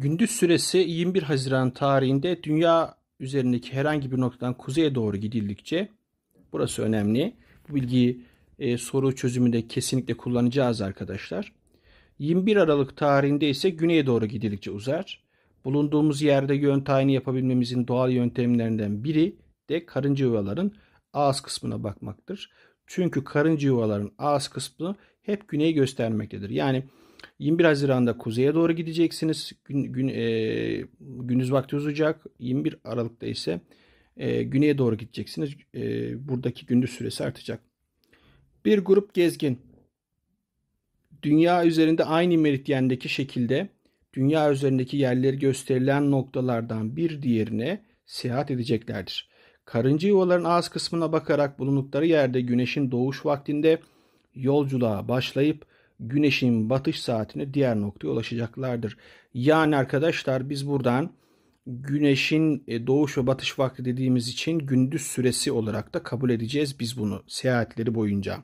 Gündüz süresi 21 Haziran tarihinde dünya üzerindeki herhangi bir noktadan kuzeye doğru gidildikçe burası önemli. Bu bilgiyi e, soru çözümünde kesinlikle kullanacağız arkadaşlar. 21 Aralık tarihinde ise güneye doğru gidildikçe uzar. Bulunduğumuz yerde yön tayini yapabilmemizin doğal yöntemlerinden biri de karınca yuvaların ağız kısmına bakmaktır. Çünkü karınca yuvaların ağız kısmı hep güneyi göstermektedir. Yani 21 Haziran'da kuzeye doğru gideceksiniz. Gün, gün, e, gündüz vakti uzayacak. 21 Aralık'ta ise e, güneye doğru gideceksiniz. E, buradaki gündüz süresi artacak. Bir grup gezgin dünya üzerinde aynı meridyendeki şekilde dünya üzerindeki yerleri gösterilen noktalardan bir diğerine seyahat edeceklerdir. Karınca yuvaların ağız kısmına bakarak bulundukları yerde güneşin doğuş vaktinde yolculuğa başlayıp güneşin batış saatine diğer noktaya ulaşacaklardır. Yani arkadaşlar biz buradan güneşin e, doğuş ve batış vakti dediğimiz için gündüz süresi olarak da kabul edeceğiz biz bunu seyahatleri boyunca.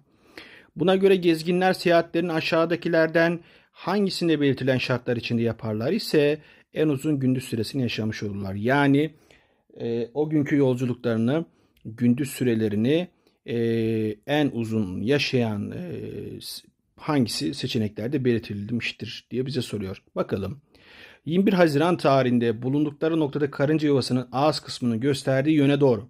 Buna göre gezginler seyahatlerin aşağıdakilerden hangisinde belirtilen şartlar içinde yaparlar ise en uzun gündüz süresini yaşamış olurlar. Yani e, o günkü yolculuklarını, gündüz sürelerini e, en uzun yaşayan e, hangisi seçeneklerde belirtilmiştir diye bize soruyor. Bakalım. 21 Haziran tarihinde bulundukları noktada karınca yuvasının ağız kısmının gösterdiği yöne doğru.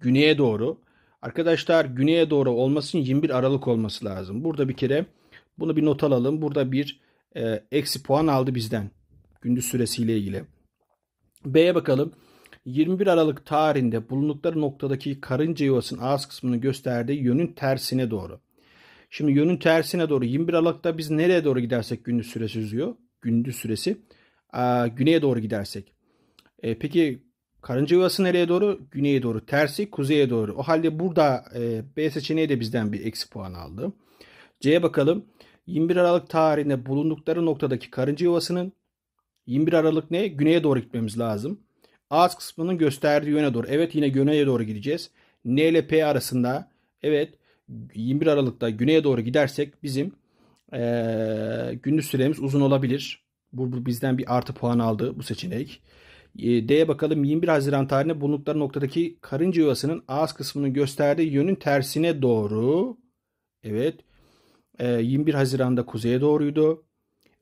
Güneye doğru. Arkadaşlar güneye doğru olmasın 21 Aralık olması lazım. Burada bir kere bunu bir not alalım. Burada bir e, eksi puan aldı bizden. Gündüz süresiyle ilgili. B'ye bakalım. 21 Aralık tarihinde bulundukları noktadaki karınca yuvasının ağız kısmının gösterdiği yönün tersine doğru. Şimdi yönün tersine doğru 21 Aralık'ta biz nereye doğru gidersek gündüz süresi uzuyor. Gündüz süresi. Aa, güneye doğru gidersek. E, peki karınca yuvası nereye doğru? Güneye doğru. Tersi kuzeye doğru. O halde burada e, B seçeneği de bizden bir eksi puan aldı. C'ye bakalım. 21 Aralık tarihinde bulundukları noktadaki karınca yuvasının 21 Aralık ne? Güneye doğru gitmemiz lazım. A kısmının gösterdiği yöne doğru. Evet yine güneye doğru gideceğiz. N ile P arasında. Evet 21 Aralık'ta güneye doğru gidersek bizim e, günlük süremiz uzun olabilir. Bu, bu bizden bir artı puan aldı bu seçenek. D'ye bakalım 21 Haziran tarihinde bulundukları noktadaki karınca yuvasının ağız kısmını gösterdiği yönün tersine doğru. Evet. 21 Haziran'da kuzeye doğruydu.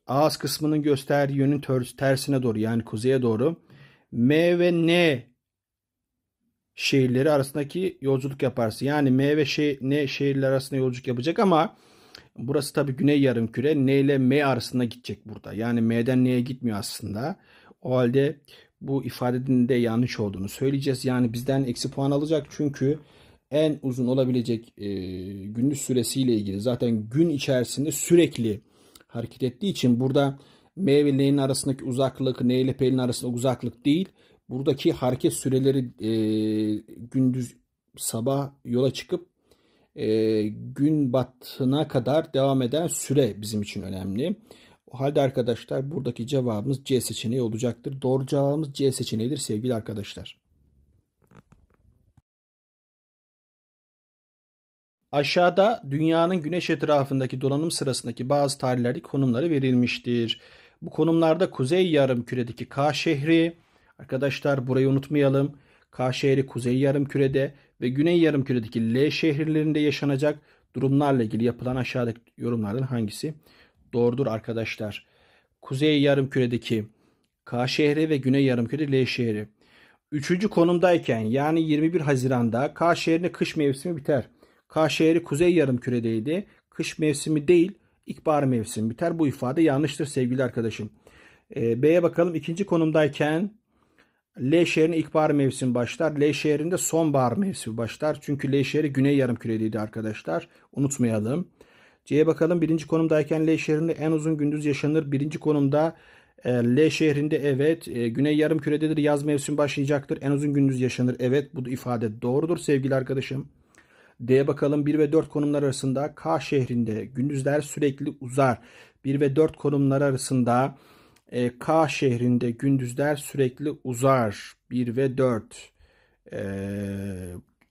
Ağız kısmının gösterdiği yönün tersine doğru yani kuzeye doğru. M ve N şehirleri arasındaki yolculuk yaparsın. Yani M ve şey, N şehirler arasında yolculuk yapacak ama burası tabii güney yarım küre. N ile M arasında gidecek burada. Yani M'den N'ye gitmiyor aslında. O halde bu ifadenin de yanlış olduğunu söyleyeceğiz. Yani bizden eksi puan alacak çünkü en uzun olabilecek e, gündüz süresiyle ilgili zaten gün içerisinde sürekli hareket ettiği için burada M ve L'nin arasındaki uzaklık N ile P'nin arasındaki uzaklık değil buradaki hareket süreleri e, gündüz sabah yola çıkıp e, gün batına kadar devam eden süre bizim için önemli. O halde arkadaşlar buradaki cevabımız C seçeneği olacaktır. Doğru cevabımız C seçeneğidir sevgili arkadaşlar. Aşağıda dünyanın güneş etrafındaki dolanım sırasındaki bazı tarihlerdeki konumları verilmiştir. Bu konumlarda kuzey yarım küredeki K şehri, Arkadaşlar burayı unutmayalım. K şehri kuzey yarımkürede ve güney yarımküredeki L şehirlerinde yaşanacak durumlarla ilgili yapılan aşağıdaki yorumlardan hangisi doğrudur arkadaşlar? Kuzey yarımküredeki K şehri ve güney yarımkürede L şehri. Üçüncü konumdayken yani 21 Haziran'da K şehrinde kış mevsimi biter. K şehri kuzey yarımküredeydi. Kış mevsimi değil ilkbahar mevsimi biter. Bu ifade yanlıştır sevgili arkadaşım. Ee, B'ye bakalım. ikinci konumdayken L şehrin ilkbahar mevsimi başlar. L şehrinde sonbahar mevsimi başlar. Çünkü L şehri güney yarım küreliydi arkadaşlar. Unutmayalım. C'ye bakalım. Birinci konumdayken L şehrinde en uzun gündüz yaşanır. Birinci konumda e, L şehrinde evet. E, güney yarım kürededir. Yaz mevsimi başlayacaktır. En uzun gündüz yaşanır. Evet bu ifade doğrudur sevgili arkadaşım. D'ye bakalım 1 ve 4 konumlar arasında K şehrinde gündüzler sürekli uzar. 1 ve 4 konumlar arasında e, K şehrinde gündüzler sürekli uzar. 1 ve 4. E,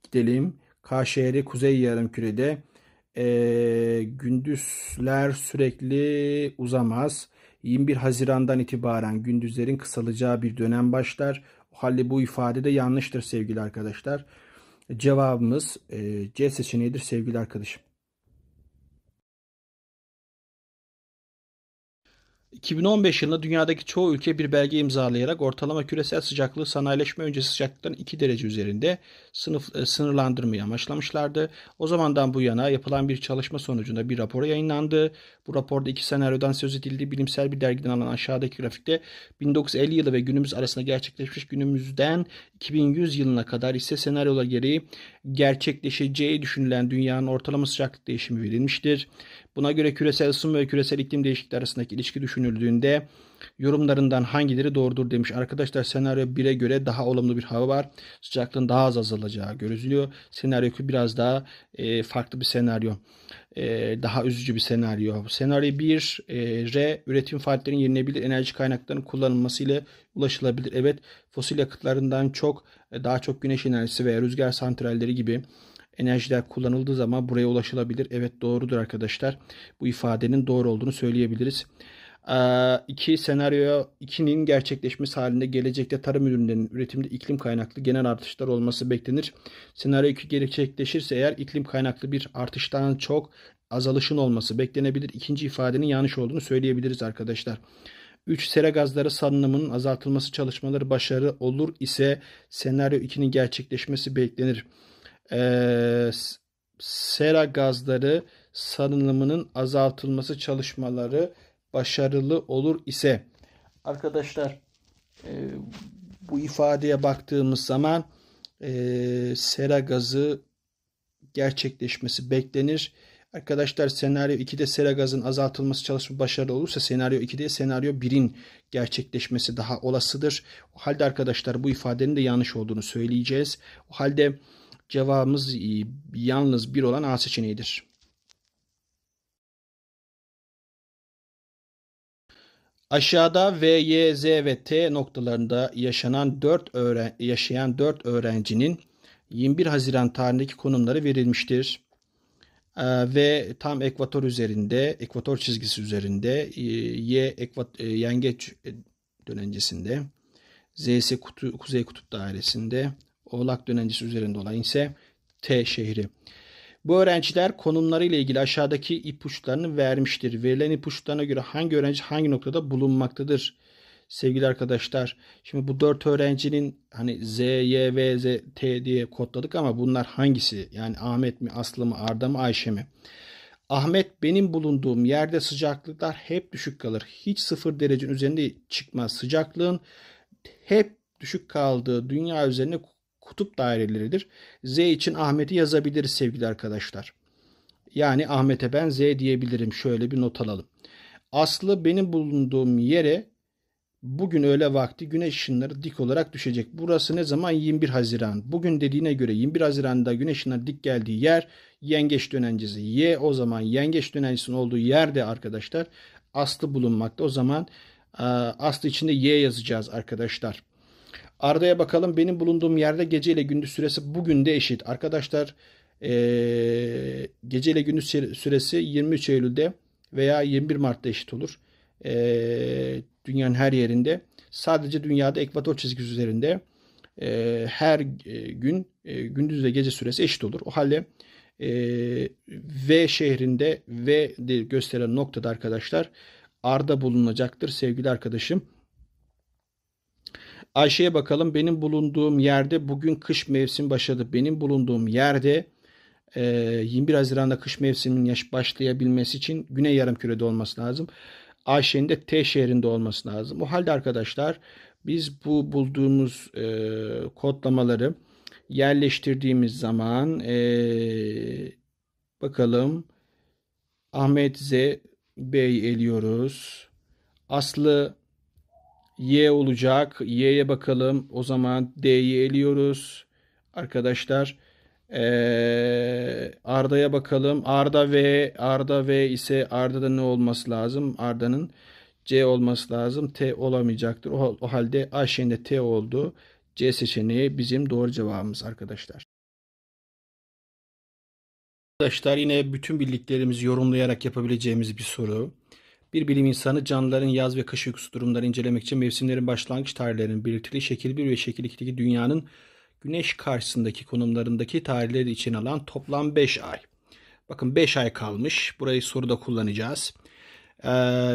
gidelim. K şehri kuzey yarımkürede e, gündüzler sürekli uzamaz. 21 Haziran'dan itibaren gündüzlerin kısalacağı bir dönem başlar. O halde bu ifade de yanlıştır sevgili arkadaşlar. Cevabımız e, C seçeneğidir sevgili arkadaşım. 2015 yılında dünyadaki çoğu ülke bir belge imzalayarak ortalama küresel sıcaklığı sanayileşme öncesi sıcaklıktan 2 derece üzerinde sınıf, e, sınırlandırmayı amaçlamışlardı. O zamandan bu yana yapılan bir çalışma sonucunda bir rapor yayınlandı. Bu raporda iki senaryodan söz edildiği bilimsel bir dergiden alınan aşağıdaki grafikte 1950 yılı ve günümüz arasında gerçekleşmiş günümüzden 2100 yılına kadar ise senaryolar gereği gerçekleşeceği düşünülen dünyanın ortalama sıcaklık değişimi verilmiştir. Buna göre küresel ısınma ve küresel iklim değişikliği arasındaki ilişki düşünüldüğünde yorumlarından hangileri doğrudur demiş. Arkadaşlar senaryo 1'e göre daha olumlu bir hava var. Sıcaklığın daha az azalacağı görülüyor. Senaryo 2 biraz daha e, farklı bir senaryo. E, daha üzücü bir senaryo. Senaryo 1 e, R üretim faaliyetlerinin yenilebilir enerji kaynaklarının kullanılması ile ulaşılabilir. Evet fosil yakıtlarından çok e, daha çok güneş enerjisi veya rüzgar santralleri gibi enerjiler kullanıldığı zaman buraya ulaşılabilir. Evet doğrudur arkadaşlar. Bu ifadenin doğru olduğunu söyleyebiliriz. Ee, iki senaryo ikinin gerçekleşmesi halinde gelecekte tarım ürünlerinin üretimde iklim kaynaklı genel artışlar olması beklenir. Senaryo 2 gerçekleşirse eğer iklim kaynaklı bir artıştan çok azalışın olması beklenebilir. İkinci ifadenin yanlış olduğunu söyleyebiliriz arkadaşlar. 3 sera gazları salınımının azaltılması çalışmaları başarı olur ise senaryo 2'nin gerçekleşmesi beklenir e, sera gazları salınımının azaltılması çalışmaları başarılı olur ise arkadaşlar e, bu ifadeye baktığımız zaman e, sera gazı gerçekleşmesi beklenir. Arkadaşlar senaryo 2'de sera gazın azaltılması çalışma başarılı olursa senaryo 2'de senaryo 1'in gerçekleşmesi daha olasıdır. O halde arkadaşlar bu ifadenin de yanlış olduğunu söyleyeceğiz. O halde Cevabımız e, yalnız bir olan A seçeneğidir. Aşağıda V, Y, Z ve T noktalarında yaşanan 4 öğren yaşayan 4 öğrencinin 21 Haziran tarihindeki konumları verilmiştir. Ee, ve tam ekvator üzerinde, ekvator çizgisi üzerinde, e, Y ekvat, e, yengeç dönencesinde, Z Z'si kutu, kuzey kutup dairesinde, Oğlak dönencesi üzerinde olan ise T şehri. Bu öğrenciler konumları ile ilgili aşağıdaki ipuçlarını vermiştir. Verilen ipuçlarına göre hangi öğrenci hangi noktada bulunmaktadır? Sevgili arkadaşlar, şimdi bu dört öğrencinin hani Z, Y, V, Z, T diye kodladık ama bunlar hangisi? Yani Ahmet mi, Aslı mı, Arda mı, Ayşe mi? Ahmet benim bulunduğum yerde sıcaklıklar hep düşük kalır. Hiç sıfır derecenin üzerinde çıkmaz. Sıcaklığın hep düşük kaldığı dünya üzerine kutup daireleridir. Z için Ahmet'i yazabiliriz sevgili arkadaşlar. Yani Ahmet'e ben Z diyebilirim. Şöyle bir not alalım. Aslı benim bulunduğum yere bugün öğle vakti güneş ışınları dik olarak düşecek. Burası ne zaman? 21 Haziran. Bugün dediğine göre 21 Haziran'da güneş ışınları dik geldiği yer yengeç dönencesi. Y o zaman yengeç dönencisinin olduğu yerde arkadaşlar Aslı bulunmakta. O zaman e, Aslı içinde Y yazacağız arkadaşlar. Arda'ya bakalım benim bulunduğum yerde gece ile gündüz süresi bugün de eşit. Arkadaşlar ee, gece ile gündüz süresi 23 Eylül'de veya 21 Mart'ta eşit olur. E, dünyanın her yerinde. Sadece dünyada ekvator çizgisi üzerinde e, her gün e, gündüz ve gece süresi eşit olur. O halde e, V şehrinde V gösteren noktada arkadaşlar Arda bulunacaktır sevgili arkadaşım. Ayşe'ye bakalım. Benim bulunduğum yerde bugün kış mevsimi başladı. Benim bulunduğum yerde 21 e, Haziran'da kış mevsiminin başlayabilmesi için Güney Yarım Kürede olması lazım. Ayşe'nin de T şehrinde olması lazım. O halde arkadaşlar biz bu bulduğumuz e, kodlamaları yerleştirdiğimiz zaman e, bakalım Ahmet Z Bey eliyoruz. Aslı Y olacak. Y'ye bakalım. O zaman D'yi eliyoruz. Arkadaşlar ee, Arda'ya bakalım. Arda V. Arda V ise Arda'da ne olması lazım? Arda'nın C olması lazım. T olamayacaktır. O, o halde A şeklinde T oldu. C seçeneği bizim doğru cevabımız arkadaşlar. Arkadaşlar yine bütün bildiklerimizi yorumlayarak yapabileceğimiz bir soru. Bir bilim insanı canlıların yaz ve kış uykusu durumları incelemek için mevsimlerin başlangıç tarihlerinin belirtili şekil 1 ve şekil 2'deki dünyanın güneş karşısındaki konumlarındaki tarihleri için alan toplam 5 ay. Bakın 5 ay kalmış. Burayı soruda kullanacağız. Ee,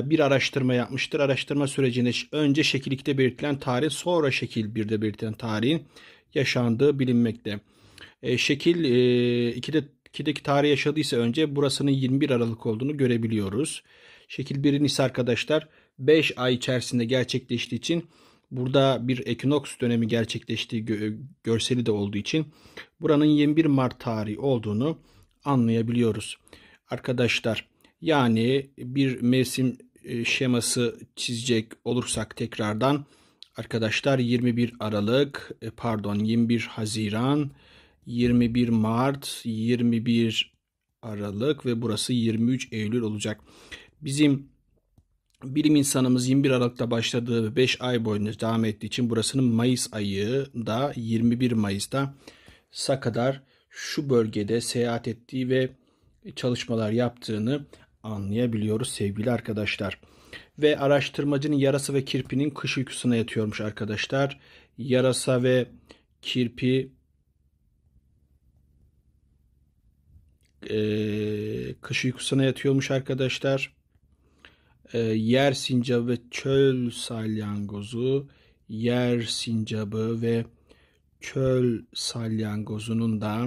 bir araştırma yapmıştır. Araştırma sürecinde önce şekil 2'de belirtilen tarih sonra şekil 1'de belirtilen tarihin yaşandığı bilinmekte. Ee, şekil 2'de e, 2'deki tarih yaşadıysa önce burasının 21 Aralık olduğunu görebiliyoruz. Şekil 1'in ise arkadaşlar 5 ay içerisinde gerçekleştiği için burada bir ekinoks dönemi gerçekleştiği gö e, görseli de olduğu için buranın 21 Mart tarihi olduğunu anlayabiliyoruz. Arkadaşlar yani bir mevsim e, şeması çizecek olursak tekrardan arkadaşlar 21 Aralık e, pardon 21 Haziran 21 Mart 21 Aralık ve burası 23 Eylül olacak. Bizim bilim insanımız 21 Aralık'ta başladığı ve 5 ay boyunca devam ettiği için burasının Mayıs ayı da 21 Mayıs'ta sa kadar şu bölgede seyahat ettiği ve çalışmalar yaptığını anlayabiliyoruz sevgili arkadaşlar. Ve araştırmacının yarasa ve kirpinin kış uykusuna yatıyormuş arkadaşlar. Yarasa ve kirpi e, kış uykusuna yatıyormuş arkadaşlar. Ee, yer sincabı ve çöl salyangozu, yer sincabı ve çöl salyangozunun da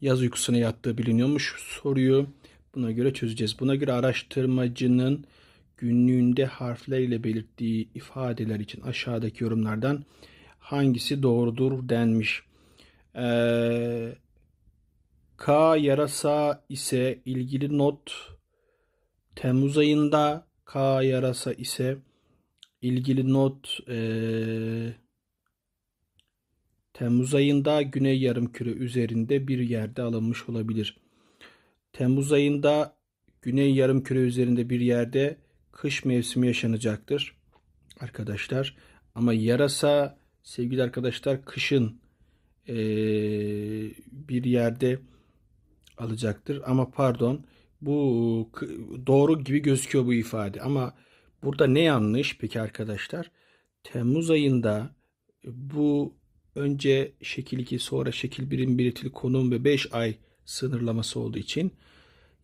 yaz uykusuna yattığı biliniyormuş soruyu. Buna göre çözeceğiz. Buna göre araştırmacının günlüğünde harflerle belirttiği ifadeler için aşağıdaki yorumlardan hangisi doğrudur denmiş. Ee, K yarasa ise ilgili not Temmuz ayında K yarasa ise ilgili not e, Temmuz ayında Güney Yarımküre üzerinde bir yerde alınmış olabilir. Temmuz ayında Güney Yarımküre üzerinde bir yerde kış mevsimi yaşanacaktır arkadaşlar. Ama yarasa sevgili arkadaşlar kışın e, bir yerde alacaktır. Ama pardon bu doğru gibi gözüküyor bu ifade. Ama burada ne yanlış peki arkadaşlar? Temmuz ayında e, bu önce şekil 2 sonra şekil 1'in belirtili konum ve 5 ay sınırlaması olduğu için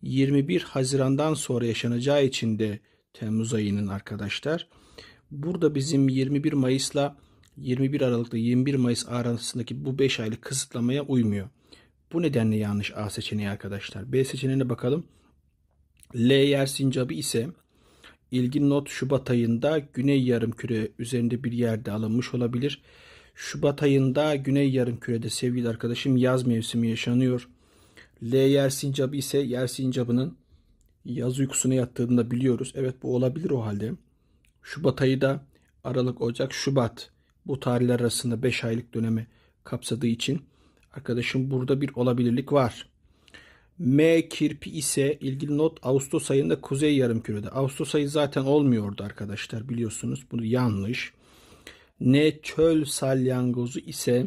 21 Haziran'dan sonra yaşanacağı için de Temmuz ayının arkadaşlar. Burada bizim 21 Mayıs'la 21 Aralık'ta 21 Mayıs arasındaki bu 5 aylık kısıtlamaya uymuyor. Bu nedenle yanlış A seçeneği arkadaşlar. B seçeneğine bakalım. L yer sincabı ise ilgin not Şubat ayında güney yarım küre üzerinde bir yerde alınmış olabilir. Şubat ayında güney yarım kürede sevgili arkadaşım yaz mevsimi yaşanıyor. L yer sincabı ise yer sincabının yaz uykusuna yattığını da biliyoruz. Evet bu olabilir o halde. Şubat ayı da Aralık, Ocak, Şubat bu tarihler arasında 5 aylık dönemi kapsadığı için Arkadaşım burada bir olabilirlik var. M kirpi ise ilgili not Ağustos ayında kuzey yarımkürede. Ağustos ayı zaten olmuyordu arkadaşlar biliyorsunuz. Bu yanlış. N çöl salyangozu ise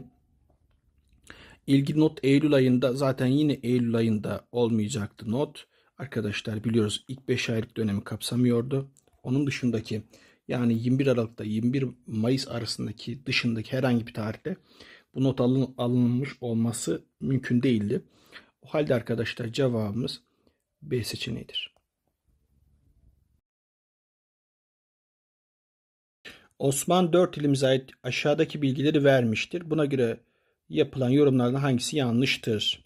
ilgili not Eylül ayında zaten yine Eylül ayında olmayacaktı not. Arkadaşlar biliyoruz ilk 5 aylık dönemi kapsamıyordu. Onun dışındaki yani 21 Aralık'ta 21 Mayıs arasındaki dışındaki herhangi bir tarihte bu not alın, alınmış olması mümkün değildi. O halde arkadaşlar cevabımız B seçeneğidir. Osman 4 ilimize ait aşağıdaki bilgileri vermiştir. Buna göre yapılan yorumlardan hangisi yanlıştır?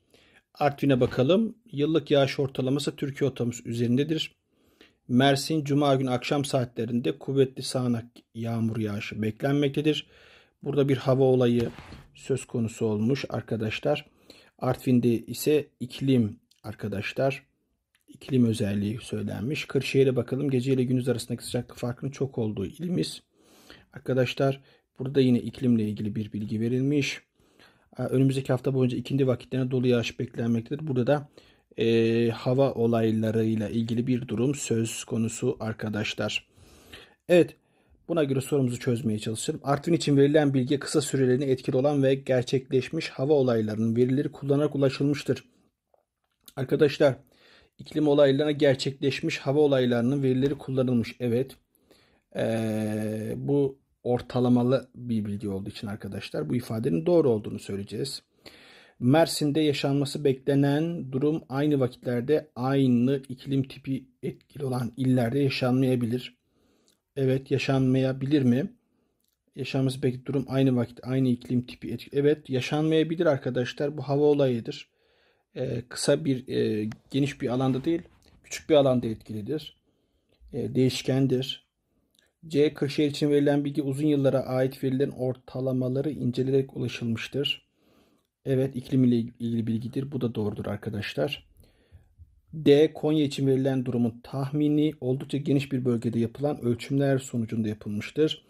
Artvin'e bakalım. Yıllık yağış ortalaması Türkiye ortalaması üzerindedir. Mersin Cuma günü akşam saatlerinde kuvvetli sağanak yağmur yağışı beklenmektedir. Burada bir hava olayı söz konusu olmuş arkadaşlar. Artvin'de ise iklim arkadaşlar iklim özelliği söylenmiş. Kırşehir'e bakalım. Gece ile gündüz arasındaki sıcaklık farkının çok olduğu ilimiz. Arkadaşlar burada yine iklimle ilgili bir bilgi verilmiş. Ee, önümüzdeki hafta boyunca ikindi vakitlerine dolu yağış beklenmektedir. Burada da e, hava olaylarıyla ilgili bir durum söz konusu arkadaşlar. Evet Buna göre sorumuzu çözmeye çalışalım. Artvin için verilen bilgi kısa süreliğine etkili olan ve gerçekleşmiş hava olaylarının verileri kullanarak ulaşılmıştır. Arkadaşlar iklim olaylarına gerçekleşmiş hava olaylarının verileri kullanılmış. Evet ee, bu ortalamalı bir bilgi olduğu için arkadaşlar bu ifadenin doğru olduğunu söyleyeceğiz. Mersin'de yaşanması beklenen durum aynı vakitlerde aynı iklim tipi etkili olan illerde yaşanmayabilir. Evet yaşanmayabilir mi? Yaşanması belki durum aynı vakit aynı iklim tipi etki. Evet yaşanmayabilir arkadaşlar bu hava olayıdır. Ee, kısa bir e, geniş bir alanda değil küçük bir alanda etkilidir. E, değişkendir. C. Kırşehir için verilen bilgi uzun yıllara ait verilen ortalamaları incelerek ulaşılmıştır. Evet iklim ile ilgili bilgidir. Bu da doğrudur arkadaşlar. D. Konya için verilen durumun tahmini oldukça geniş bir bölgede yapılan ölçümler sonucunda yapılmıştır.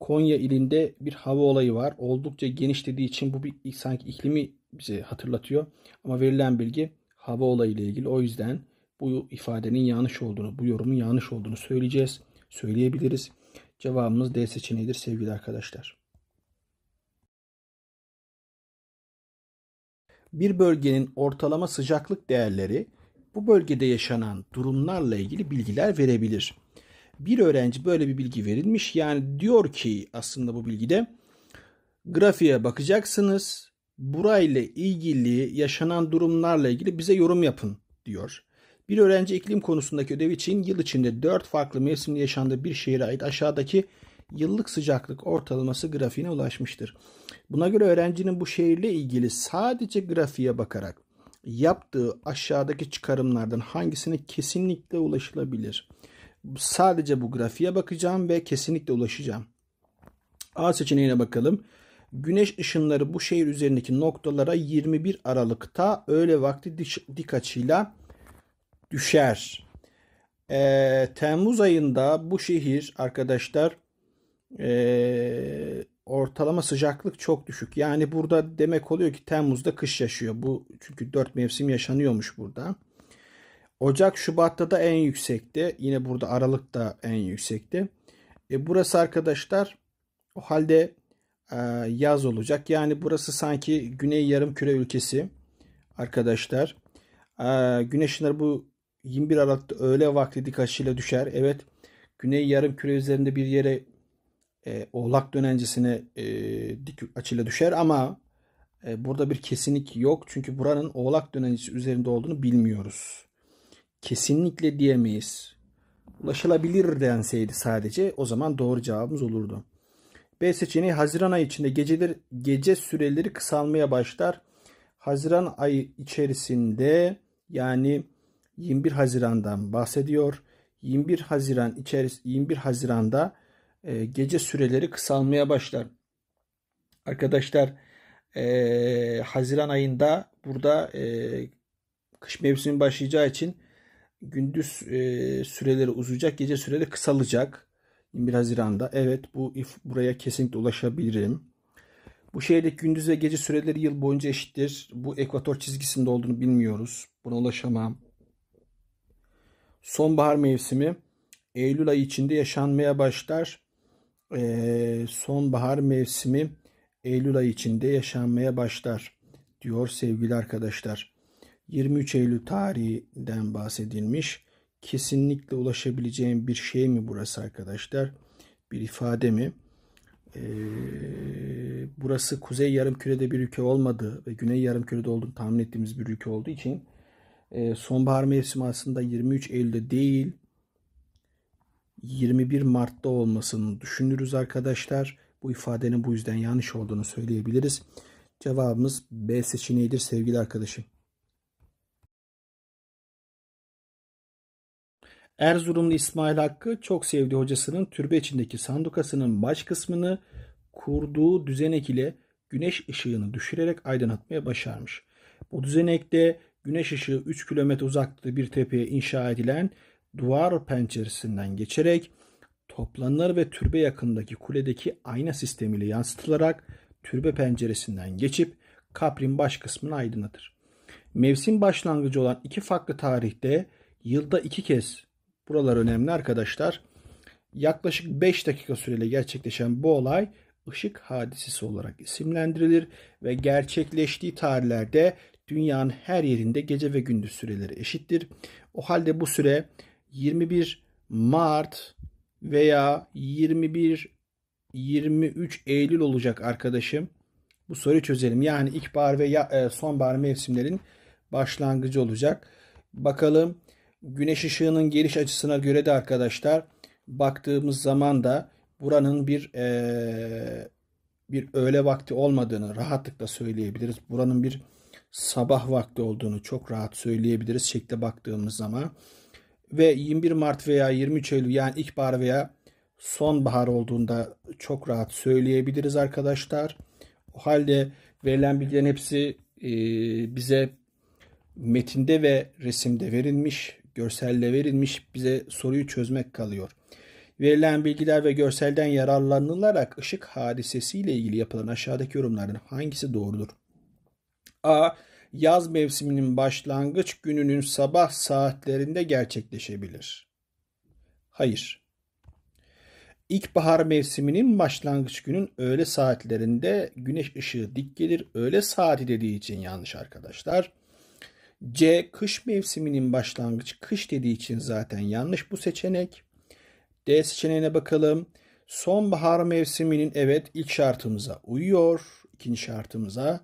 Konya ilinde bir hava olayı var. Oldukça geniş dediği için bu bir sanki iklimi bize hatırlatıyor. Ama verilen bilgi hava olayı ile ilgili. O yüzden bu ifadenin yanlış olduğunu, bu yorumun yanlış olduğunu söyleyeceğiz. Söyleyebiliriz. Cevabımız D seçeneğidir sevgili arkadaşlar. Bir bölgenin ortalama sıcaklık değerleri bu bölgede yaşanan durumlarla ilgili bilgiler verebilir. Bir öğrenci böyle bir bilgi verilmiş. Yani diyor ki aslında bu bilgide grafiğe bakacaksınız. Burayla ilgili yaşanan durumlarla ilgili bize yorum yapın diyor. Bir öğrenci iklim konusundaki ödev için yıl içinde 4 farklı mevsimde yaşandığı bir şehre ait aşağıdaki yıllık sıcaklık ortalaması grafiğine ulaşmıştır. Buna göre öğrencinin bu şehirle ilgili sadece grafiğe bakarak yaptığı aşağıdaki çıkarımlardan hangisine kesinlikle ulaşılabilir? Sadece bu grafiğe bakacağım ve kesinlikle ulaşacağım. A seçeneğine bakalım. Güneş ışınları bu şehir üzerindeki noktalara 21 Aralık'ta öğle vakti dik açıyla düşer. E, Temmuz ayında bu şehir arkadaşlar e, ortalama sıcaklık çok düşük. Yani burada demek oluyor ki Temmuz'da kış yaşıyor. Bu çünkü dört mevsim yaşanıyormuş burada. Ocak Şubat'ta da en yüksekti. Yine burada Aralık da en yüksekti. E burası arkadaşlar o halde e, yaz olacak. Yani burası sanki Güney Yarımküre ülkesi arkadaşlar. E, güneş bu 21 Aralık'ta öğle vakti dik açıyla düşer. Evet Güney Yarım Küre üzerinde bir yere e, oğlak dönencesine e, dik açıyla düşer ama e, burada bir kesinlik yok. Çünkü buranın oğlak dönencesi üzerinde olduğunu bilmiyoruz. Kesinlikle diyemeyiz. Ulaşılabilir denseydi sadece o zaman doğru cevabımız olurdu. B seçeneği Haziran ayı içinde geceler, gece süreleri kısalmaya başlar. Haziran ayı içerisinde yani 21 Haziran'dan bahsediyor. 21 Haziran içerisinde 21 Haziran'da e, gece süreleri kısalmaya başlar. Arkadaşlar e, Haziran ayında burada e, kış mevsimi başlayacağı için gündüz e, süreleri uzayacak, gece süreleri kısalacak. 21 Haziran'da. Evet bu if, buraya kesinlikle ulaşabilirim. Bu şehirdeki gündüz ve gece süreleri yıl boyunca eşittir. Bu ekvator çizgisinde olduğunu bilmiyoruz. Buna ulaşamam. Sonbahar mevsimi Eylül ayı içinde yaşanmaya başlar sonbahar mevsimi Eylül ayı içinde yaşanmaya başlar diyor sevgili arkadaşlar. 23 Eylül tarihinden bahsedilmiş. Kesinlikle ulaşabileceğim bir şey mi burası arkadaşlar? Bir ifade mi? Ee, burası kuzey yarım kürede bir ülke olmadığı ve güney yarım kürede olduğunu tahmin ettiğimiz bir ülke olduğu için e, sonbahar mevsimi aslında 23 Eylül'de değil 21 Mart'ta olmasını düşünürüz arkadaşlar. Bu ifadenin bu yüzden yanlış olduğunu söyleyebiliriz. Cevabımız B seçeneğidir sevgili arkadaşım. Erzurumlu İsmail Hakkı çok sevdiği hocasının türbe içindeki sandukasının baş kısmını kurduğu düzenek ile güneş ışığını düşürerek aydınlatmaya başarmış. Bu düzenekte güneş ışığı 3 kilometre uzaklıkta bir tepeye inşa edilen duvar penceresinden geçerek toplanır ve türbe yakındaki kuledeki ayna sistemiyle yansıtılarak türbe penceresinden geçip kaprin baş kısmını aydınlatır. Mevsim başlangıcı olan iki farklı tarihte yılda iki kez buralar önemli arkadaşlar. Yaklaşık 5 dakika süreyle gerçekleşen bu olay ışık hadisesi olarak isimlendirilir ve gerçekleştiği tarihlerde dünyanın her yerinde gece ve gündüz süreleri eşittir. O halde bu süre 21 Mart veya 21 23 Eylül olacak arkadaşım. Bu soruyu çözelim. Yani ilkbahar ve e, sonbahar mevsimlerin başlangıcı olacak. Bakalım güneş ışığının geliş açısına göre de arkadaşlar baktığımız zaman da buranın bir e, bir öğle vakti olmadığını rahatlıkla söyleyebiliriz. Buranın bir sabah vakti olduğunu çok rahat söyleyebiliriz şekle baktığımız zaman ve 21 Mart veya 23 Eylül yani ilkbahar veya sonbahar olduğunda çok rahat söyleyebiliriz arkadaşlar. O halde verilen bilgilerin hepsi e, bize metinde ve resimde verilmiş, görselle verilmiş bize soruyu çözmek kalıyor. Verilen bilgiler ve görselden yararlanılarak ışık hadisesiyle ilgili yapılan aşağıdaki yorumların hangisi doğrudur? A yaz mevsiminin başlangıç gününün sabah saatlerinde gerçekleşebilir. Hayır. İlkbahar mevsiminin başlangıç günün öğle saatlerinde güneş ışığı dik gelir. Öğle saati dediği için yanlış arkadaşlar. C. Kış mevsiminin başlangıç kış dediği için zaten yanlış bu seçenek. D seçeneğine bakalım. Sonbahar mevsiminin evet ilk şartımıza uyuyor. İkinci şartımıza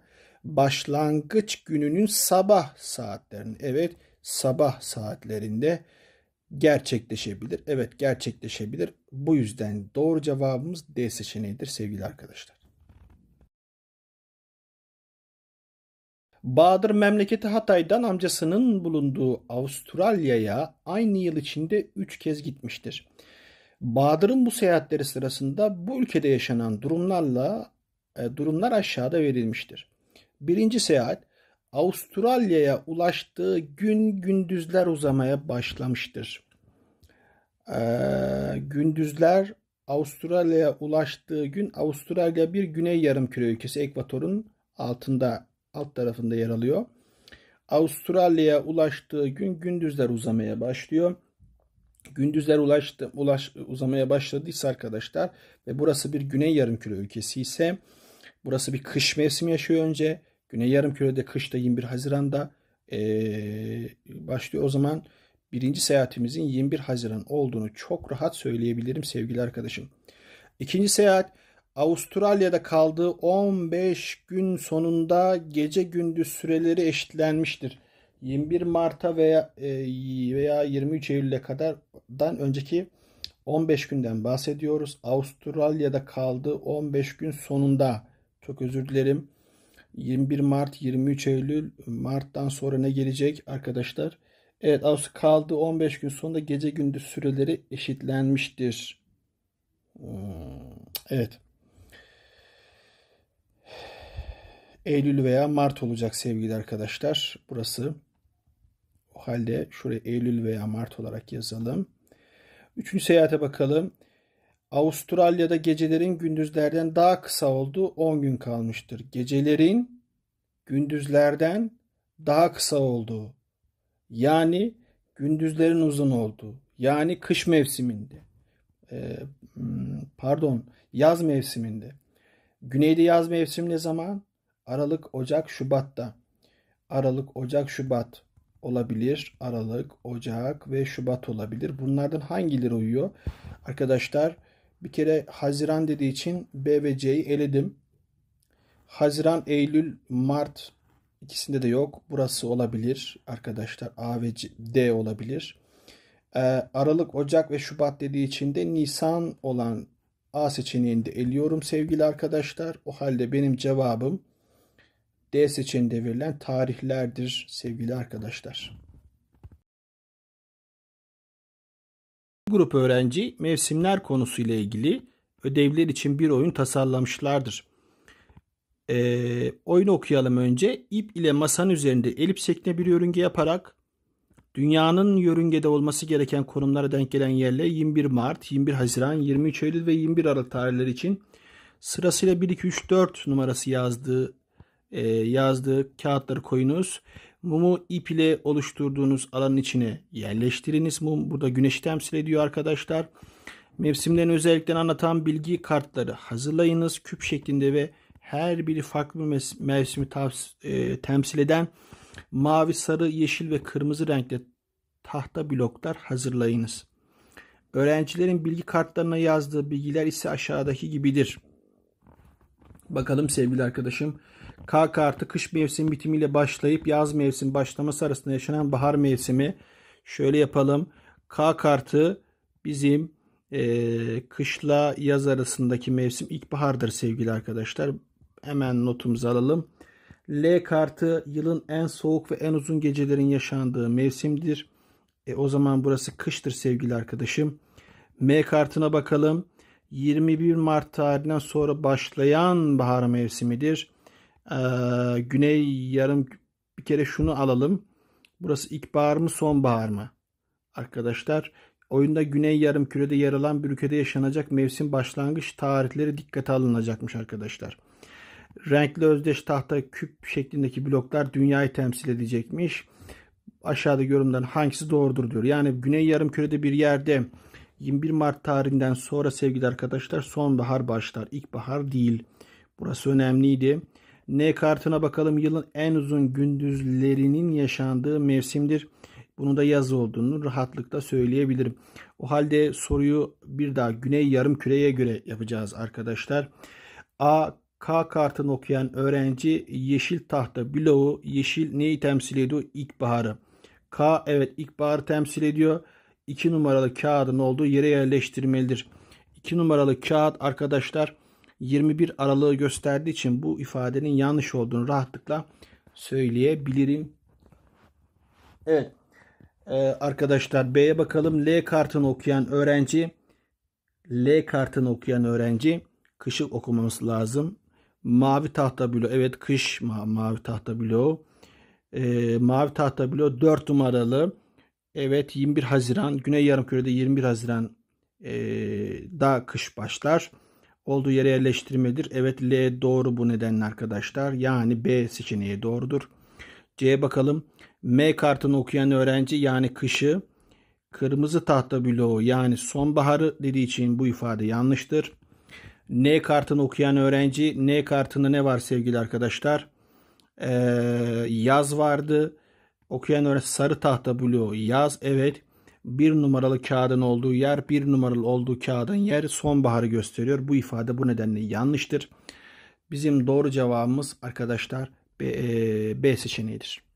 başlangıç gününün sabah saatlerinde evet sabah saatlerinde gerçekleşebilir. Evet gerçekleşebilir. Bu yüzden doğru cevabımız D seçeneğidir sevgili arkadaşlar. Bahadır memleketi Hatay'dan amcasının bulunduğu Avustralya'ya aynı yıl içinde 3 kez gitmiştir. Bahadır'ın bu seyahatleri sırasında bu ülkede yaşanan durumlarla e, durumlar aşağıda verilmiştir. Birinci seyahat Avustralya'ya ulaştığı gün gündüzler uzamaya başlamıştır. Ee, gündüzler Avustralya'ya ulaştığı gün Avustralya bir güney yarımküre ülkesi ekvatorun altında alt tarafında yer alıyor. Avustralya'ya ulaştığı gün gündüzler uzamaya başlıyor. Gündüzler ulaştı, ulaş, uzamaya başladıysa arkadaşlar ve burası bir güney yarımküre ülkesi ise burası bir kış mevsimi yaşıyor önce. Güney Yarımküre'de kışta 21 Haziran'da e, başlıyor. O zaman birinci seyahatimizin 21 Haziran olduğunu çok rahat söyleyebilirim sevgili arkadaşım. İkinci seyahat Avustralya'da kaldığı 15 gün sonunda gece gündüz süreleri eşitlenmiştir. 21 Mart'a veya e, veya 23 Eylül'e kadardan önceki 15 günden bahsediyoruz. Avustralya'da kaldığı 15 gün sonunda çok özür dilerim. 21 Mart, 23 Eylül, Mart'tan sonra ne gelecek arkadaşlar? Evet az kaldı 15 gün sonunda gece gündüz süreleri eşitlenmiştir. Hmm, evet. Eylül veya Mart olacak sevgili arkadaşlar. Burası. O halde şuraya Eylül veya Mart olarak yazalım. Üçüncü seyahate bakalım. Avustralya'da gecelerin gündüzlerden daha kısa olduğu 10 gün kalmıştır. Gecelerin gündüzlerden daha kısa olduğu yani gündüzlerin uzun olduğu yani kış mevsiminde e, hmm, pardon yaz mevsiminde güneyde yaz mevsimi ne zaman? Aralık, Ocak, Şubat'ta. Aralık, Ocak, Şubat olabilir. Aralık, Ocak ve Şubat olabilir. Bunlardan hangileri uyuyor? Arkadaşlar bir kere Haziran dediği için B ve C'yi eledim. Haziran, Eylül, Mart ikisinde de yok. Burası olabilir arkadaşlar. A ve C, D olabilir. Ee, Aralık, Ocak ve Şubat dediği için de Nisan olan A seçeneğini de eliyorum sevgili arkadaşlar. O halde benim cevabım D seçeneğinde verilen tarihlerdir sevgili arkadaşlar. grup öğrenci mevsimler konusuyla ilgili ödevler için bir oyun tasarlamışlardır. Ee, oyunu okuyalım önce. İp ile masanın üzerinde elip şeklinde bir yörünge yaparak dünyanın yörüngede olması gereken konumlara denk gelen yerle 21 Mart, 21 Haziran, 23 Eylül ve 21 Aralık tarihleri için sırasıyla 1, 2, 3, 4 numarası yazdığı e, yazdığı kağıtları koyunuz. Mumu ip ile oluşturduğunuz alanın içine yerleştiriniz. Mum burada güneşi temsil ediyor arkadaşlar. Mevsimlerin özelliklerini anlatan bilgi kartları hazırlayınız. Küp şeklinde ve her biri farklı bir mevsimi e, temsil eden mavi, sarı, yeşil ve kırmızı renkte tahta bloklar hazırlayınız. Öğrencilerin bilgi kartlarına yazdığı bilgiler ise aşağıdaki gibidir. Bakalım sevgili arkadaşım. K kartı kış mevsim bitimiyle başlayıp yaz mevsim başlaması arasında yaşanan bahar mevsimi. Şöyle yapalım. K kartı bizim e, kışla yaz arasındaki mevsim ilkbahardır sevgili arkadaşlar. Hemen notumuzu alalım. L kartı yılın en soğuk ve en uzun gecelerin yaşandığı mevsimdir. E, o zaman burası kıştır sevgili arkadaşım. M kartına bakalım. 21 Mart tarihinden sonra başlayan bahar mevsimidir. Ee, güney yarım bir kere şunu alalım. Burası ilkbahar mı sonbahar mı? Arkadaşlar oyunda güney yarım kürede yer alan bir ülkede yaşanacak mevsim başlangıç tarihleri dikkate alınacakmış arkadaşlar. Renkli özdeş tahta küp şeklindeki bloklar dünyayı temsil edecekmiş. Aşağıda yorumların hangisi doğrudur diyor. Yani güney yarım kürede bir yerde 21 Mart tarihinden sonra sevgili arkadaşlar sonbahar başlar. İlkbahar değil. Burası önemliydi. N kartına bakalım yılın en uzun gündüzlerinin yaşandığı mevsimdir. Bunu da yaz olduğunu rahatlıkla söyleyebilirim. O halde soruyu bir daha güney yarım küreye göre yapacağız arkadaşlar. A K kartını okuyan öğrenci yeşil tahta bloğu yeşil neyi temsil ediyor? İlkbaharı. K evet ilkbaharı temsil ediyor. 2 numaralı kağıdın olduğu yere yerleştirmelidir. 2 numaralı kağıt arkadaşlar 21 aralığı gösterdiği için bu ifadenin yanlış olduğunu rahatlıkla söyleyebilirim. Evet ee, arkadaşlar B'ye bakalım. L kartını okuyan öğrenci L kartını okuyan öğrenci kışı okumamız lazım. Mavi tahta bloğu. Evet kış ma mavi tahta bloğu. Ee, mavi tahta bloğu 4 numaralı. Evet 21 Haziran Güney Yarımküre'de 21 Haziran e, da kış başlar. Olduğu yere yerleştirmedir. Evet L doğru bu nedenle arkadaşlar. Yani B seçeneği doğrudur. C'ye bakalım. M kartını okuyan öğrenci yani kışı kırmızı tahta bloğu yani sonbaharı dediği için bu ifade yanlıştır. N kartını okuyan öğrenci N kartında ne var sevgili arkadaşlar? Ee, yaz vardı. Okuyan öğrenci sarı tahta buluyor yaz. Evet bir numaralı kağıdın olduğu yer bir numaralı olduğu kağıdın yer sonbaharı gösteriyor. Bu ifade bu nedenle yanlıştır. Bizim doğru cevabımız arkadaşlar B, e, B seçeneğidir.